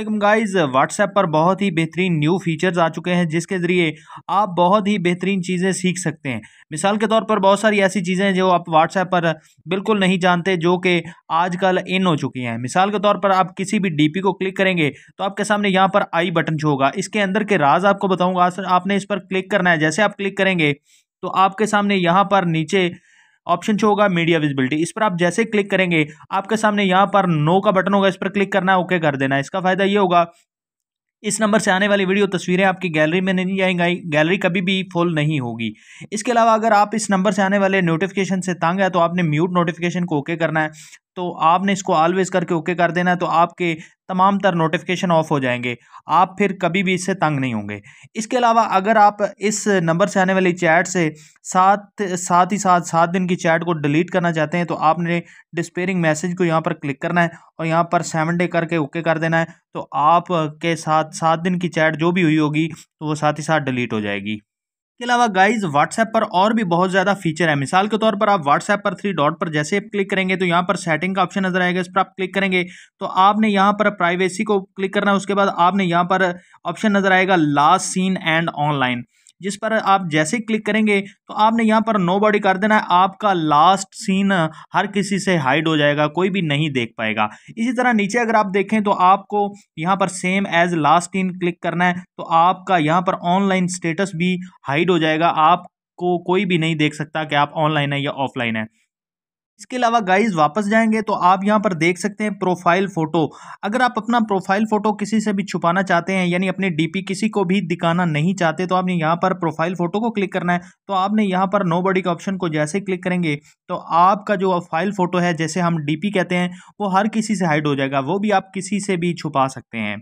Aslam guys WhatsApp पर बहुत ही बेहतरीन न्यू फीचर्स आ चुके हैं जिसके ज़रिए आप बहुत ही बेहतरीन चीज़ें सीख सकते हैं मिसाल के तौर पर बहुत सारी ऐसी चीज़ें जो आप व्हाट्सएप पर बिल्कुल नहीं जानते जो कि आजकल इन हो चुकी हैं मिसाल के तौर पर आप किसी भी डीपी को क्लिक करेंगे तो आपके सामने यहाँ पर आई बटन शो होगा इसके अंदर के राज आपको बताऊँगा आपने इस पर क्लिक करना है जैसे आप क्लिक करेंगे तो आपके सामने यहाँ पर नीचे ऑप्शन जो होगा मीडिया विजिबिलिटी इस पर आप जैसे क्लिक करेंगे आपके सामने यहाँ पर नो का बटन होगा इस पर क्लिक करना है ओके कर देना है इसका फायदा ये होगा इस नंबर से आने वाली वीडियो तस्वीरें आपकी गैलरी में नहीं जाएंगी गैलरी कभी भी फुल नहीं होगी इसके अलावा अगर आप इस नंबर से आने वाले नोटिफिकेशन से तंग है तो आपने म्यूट नोटिफिकेशन को ओके करना है तो आपने इसको ऑलवेज़ करके ओके कर देना है तो आपके तमाम तर नोटिफिकेशन ऑफ हो जाएंगे आप फिर कभी भी इससे तंग नहीं होंगे इसके अलावा अगर आप इस नंबर से आने वाली चैट से साथ साथ ही साथ सात दिन की चैट को डिलीट करना चाहते हैं तो आपने डिस्पेयरिंग मैसेज को यहाँ पर क्लिक करना है और यहाँ पर सेवन डे करके ओके कर देना है तो आपके साथ सात दिन की चैट जो भी हुई होगी तो वो साथ ही साथ डिलीट हो जाएगी इसके अलावा गाइज व्हाट्सएप पर और भी बहुत ज़्यादा फीचर है मिसाल के तौर पर आप व्हाट्सएप पर थ्री डॉट पर जैसे क्लिक करेंगे तो यहाँ पर सेटिंग का ऑप्शन नजर आएगा इस पर आप क्लिक करेंगे तो आपने यहाँ पर प्राइवेसी को क्लिक करना है उसके बाद आपने यहाँ पर ऑप्शन नजर आएगा लास्ट सीन एंड ऑनलाइन जिस पर आप जैसे ही क्लिक करेंगे तो आपने यहाँ पर नो बॉडी कर देना है आपका लास्ट सीन हर किसी से हाइड हो जाएगा कोई भी नहीं देख पाएगा इसी तरह नीचे अगर आप देखें तो आपको यहाँ पर same as last seen click करना है तो आपका यहाँ पर ऑनलाइन स्टेटस भी हाइड हो जाएगा आपको कोई भी नहीं देख सकता कि आप ऑनलाइन है या ऑफलाइन है इसके अलावा गाइज वापस जाएंगे तो आप यहाँ पर देख सकते हैं प्रोफाइल फ़ोटो अगर आप अपना प्रोफाइल फ़ोटो किसी से भी छुपाना चाहते हैं यानी अपने डीपी किसी को भी दिखाना नहीं चाहते तो आपने यहाँ पर प्रोफाइल फ़ोटो को क्लिक करना है तो आपने यहाँ पर नो बॉडी के ऑप्शन को जैसे क्लिक करेंगे तो आपका जो फाइल फ़ोटो है जैसे हम डी कहते हैं वो हर किसी से हाइड हो जाएगा वो भी आप किसी से भी छुपा सकते हैं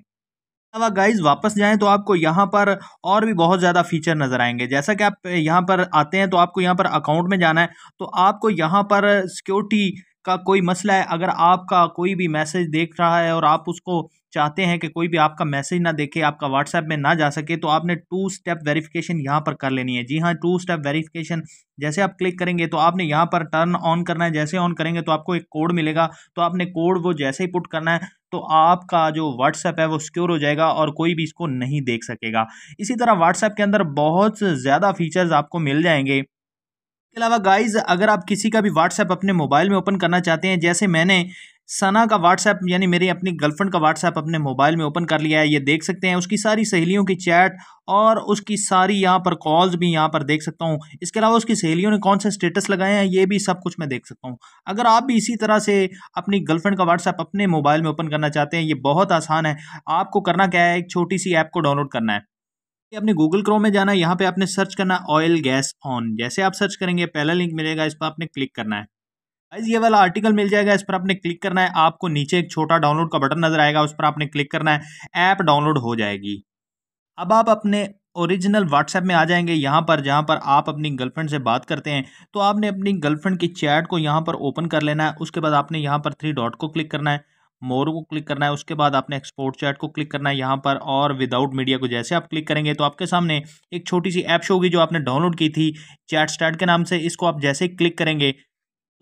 अलावा गाइज वापस जाएं तो आपको यहाँ पर और भी बहुत ज़्यादा फीचर नज़र आएंगे जैसा कि आप यहाँ पर आते हैं तो आपको यहाँ पर अकाउंट में जाना है तो आपको यहाँ पर सिक्योरिटी का कोई मसला है अगर आपका कोई भी मैसेज देख रहा है और आप उसको चाहते हैं कि कोई भी आपका मैसेज ना देखे आपका व्हाट्सएप में ना जा सके तो आपने टू स्टेप वेरिफिकेशन यहाँ पर कर लेनी है जी हाँ टू स्टेप वेरिफिकेशन जैसे आप क्लिक करेंगे तो आपने यहाँ पर टर्न ऑन करना है जैसे ऑन करेंगे तो आपको एक कोड मिलेगा तो आपने कोड वो जैसे ही पुट करना है तो आपका जो व्हाट्सएप है वो सिक्योर हो जाएगा और कोई भी इसको नहीं देख सकेगा इसी तरह व्हाट्सएप के अंदर बहुत ज़्यादा फीचर्स आपको मिल जाएंगे इसके अलावा गाइज अगर आप किसी का भी व्हाट्सएप अपने मोबाइल में ओपन करना चाहते हैं जैसे मैंने सना का व्हाट्सएप यानी मेरी अपनी गर्लफ्रेंड का व्हाट्सएप अपने मोबाइल में ओपन कर लिया है ये देख सकते हैं उसकी सारी सहेलियों की चैट और उसकी सारी यहाँ पर कॉल्स भी यहाँ पर देख सकता हूँ इसके अलावा उसकी सहेलियों ने कौन से स्टेटस लगाए हैं ये भी सब कुछ मैं देख सकता हूँ अगर आप भी इसी तरह से अपनी गर्लफ्रेंड का व्हाट्सएप अपने मोबाइल में ओपन करना चाहते हैं ये बहुत आसान है आपको करना क्या है एक छोटी सी ऐप को डाउनलोड करना है अपने गूगल क्रोम में जाना है यहाँ पे आपने सर्च करना ऑयल गैस ऑन जैसे आप सर्च करेंगे पहला लिंक मिलेगा इस पर आपने क्लिक करना है गाइज ये वाला आर्टिकल मिल जाएगा इस पर आपने क्लिक करना है आपको नीचे एक छोटा डाउनलोड का बटन नजर आएगा उस पर आपने क्लिक करना है ऐप डाउनलोड हो जाएगी अब आप अपने ओरिजिनल व्हाट्सएप में आ जाएंगे यहाँ पर जहाँ पर आप अपनी गर्लफ्रेंड से बात करते हैं तो आपने अपनी गर्लफ्रेंड की चैट को यहाँ पर ओपन कर लेना है उसके बाद आपने यहाँ पर थ्री डॉट को क्लिक करना है मोर को क्लिक करना है उसके बाद आपने एक्सपोर्ट चैट को क्लिक करना है यहाँ पर और विदाउट मीडिया को जैसे आप क्लिक करेंगे तो आपके सामने एक छोटी सी ऐप शो होगी जो आपने डाउनलोड की थी चैट स्टार्ट के नाम से इसको आप जैसे क्लिक करेंगे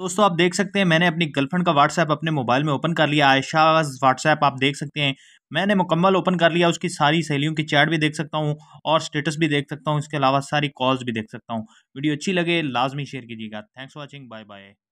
दोस्तों आप देख सकते हैं मैंने अपनी गर्लफ्रेंड का व्हाट्सएप अपने मोबाइल में ओपन कर लिया आयशाज व्हाट्सएप आप देख सकते हैं मैंने मुकम्मल ओपन कर लिया उसकी सारी सहेलियों की चैट भी देख सकता हूँ और स्टेटस भी देख सकता हूँ इसके अलावा सारी कॉल्स भी देख सकता हूँ वीडियो अच्छी लगे लाजमी शेयर कीजिएगा thanks for watching bye bye